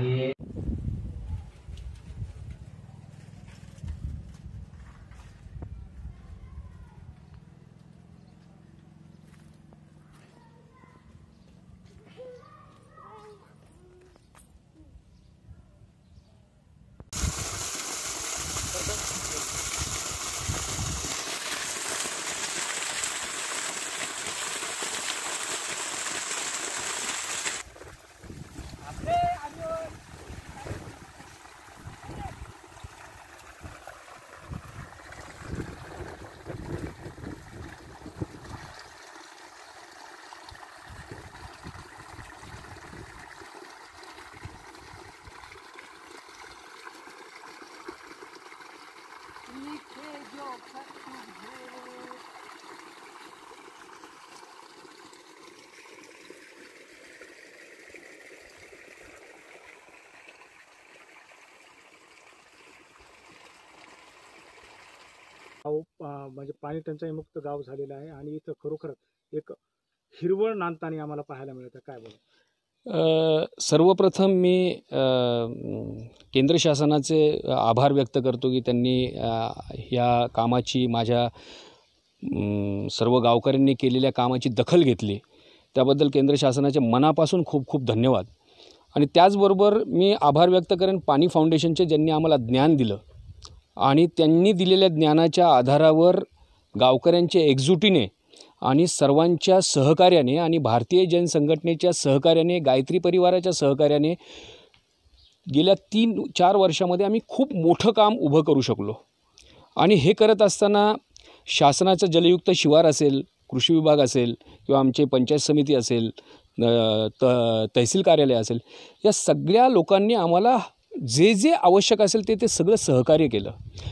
आहे हा म्हणजे पाणी मुक्त गाव झालेलं आहे आणि इथं खरोखर एक हिरवळ नांदतानी आम्हाला पाहायला मिळतं काय बोल सर्वप्रथम मी केंद्र शासनाचे आभार व्यक्त करतो की त्यांनी ह्या कामाची माझ्या सर्व गावकऱ्यांनी केलेल्या कामाची दखल घेतली त्याबद्दल केंद्र शासनाच्या मनापासून खूप खूप धन्यवाद आणि त्याचबरोबर मी आभार व्यक्त करेन पाणी फाउंडेशनचे ज्यांनी आम्हाला ज्ञान दिलं आणि त्यांनी दिलेल्या ज्ञानाच्या आधारावर गावकऱ्यांच्या एकजुटीने आणि सर्वांच्या सहकार्याने आणि भारतीय जनसंघटनेच्या सहकार्याने गायत्री परिवाराच्या सहकार्याने गेल्या तीन चार वर्षामध्ये आम्ही खूप मोठं काम उभं करू शकलो आणि हे करत असताना शासनाचं जलयुक्त शिवार असेल कृषी विभाग असेल किंवा आमचे पंचायत समिती असेल त तहसील कार्यालय असेल या सगळ्या लोकांनी आम्हाला जे जे आवश्यक असेल ते ते सगळं सहकार्य केलं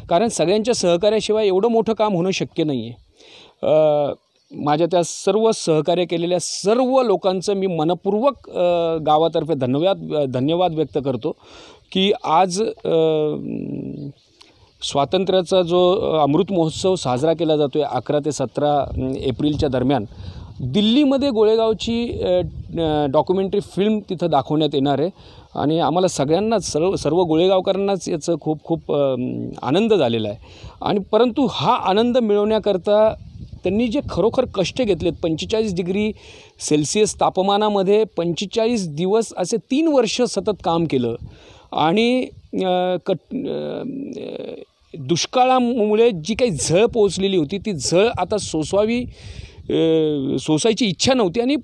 कारण सगळ्यांच्या सहकार्याशिवाय एवढं मोठं काम होणं शक्य नाही आहे माझ्या त्या सर्व सहकार्य केलेल्या सर्व लोकांचं मी मनपूर्वक गावातर्फे धन्यवाद धन्यवाद व्यक्त करतो की आज स्वातंत्र्याचा जो अमृत महोत्सव साजरा केला जातो आहे अकरा ते सतरा एप्रिलच्या दरम्यान दिल्लीमध्ये गोळेगावची डॉक्युमेंटरी फिल्म तिथं दाखवण्यात येणार आहे आणि आम्हाला सगळ्यांनाच सर्व सर्व गोळेगावकरांनाच याचं खूप खूप आनंद झालेला आहे आणि परंतु हा आनंद मिळवण्याकरता त्यांनी जे खरोखर कष्ट घेतलेत पंचेचाळीस डिग्री सेल्सिअस तापमानामध्ये पंचेचाळीस दिवस असे तीन वर्ष सतत काम केलं आणि कट दुष्काळामुळे जी काही झळ पोचलेली होती ती झळ आता सोसवावी सोसायची इच्छा नव्हती आणि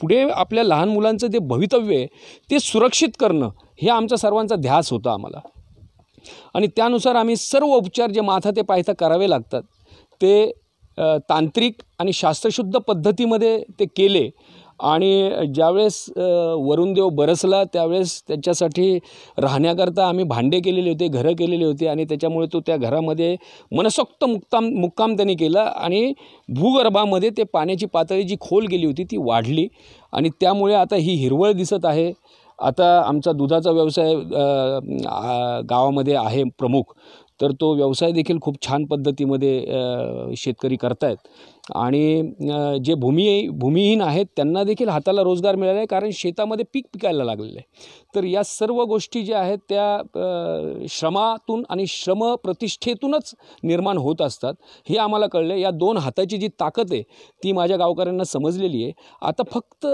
पुढे आपल्या लहान मुलांचं जे भवितव्य आहे ते सुरक्षित करणं हे आमचा सर्वांचा ध्यास होता आम्हाला आणि त्यानुसार आम्ही सर्व उपचार जे माथा ते पायथा करावे लागतात ते तांत्रिक आणि शास्त्रशुद्ध पद्धतीमध्ये ते केले आणि ज्यावेळेस वरुणदेव बरसला त्यावेळेस त्याच्यासाठी राहण्याकरता आम्ही भांडे केलेले होते घरं केलेली होती आणि त्याच्यामुळे तो त्या घरामध्ये मनसोक्त मुक्काम मुक्काम त्यांनी केला आणि भूगर्भामध्ये ते पाण्याची पातळी जी खोल गेली होती ती वाढली आणि त्यामुळे आता ही हिरवळ दिसत आहे आता आमचा दुधाचा व्यवसाय गावामध्ये आहे प्रमुख तर तो व्यवसाय देखील खूप छान पद्धतीमध्ये शेतकरी करतायत आणि जे भूमी भूमिहीन आहेत त्यांना देखील हाताला रोजगार मिळाला आहे कारण शेतामध्ये पीक पिकायला लागलेलं आहे तर या सर्व गोष्टी ज्या आहेत त्या श्रमातून आणि श्रम प्रतिष्ठेतूनच निर्माण होत असतात हे आम्हाला कळलं या दोन हाताची जी ताकद आहे ती माझ्या गावकऱ्यांना समजलेली आहे आता फक्त